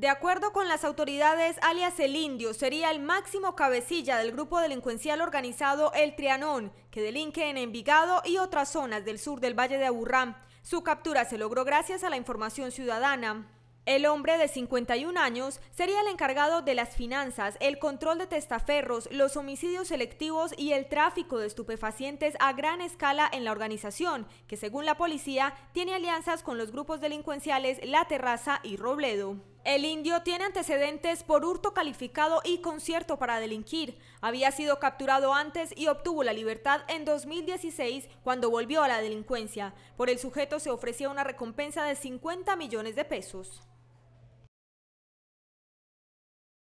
De acuerdo con las autoridades, alias El Indio sería el máximo cabecilla del grupo delincuencial organizado El Trianón, que delinque en Envigado y otras zonas del sur del Valle de Aburrá. Su captura se logró gracias a la información ciudadana. El hombre de 51 años sería el encargado de las finanzas, el control de testaferros, los homicidios selectivos y el tráfico de estupefacientes a gran escala en la organización, que según la policía tiene alianzas con los grupos delincuenciales La Terraza y Robledo. El indio tiene antecedentes por hurto calificado y concierto para delinquir. Había sido capturado antes y obtuvo la libertad en 2016 cuando volvió a la delincuencia. Por el sujeto se ofrecía una recompensa de 50 millones de pesos.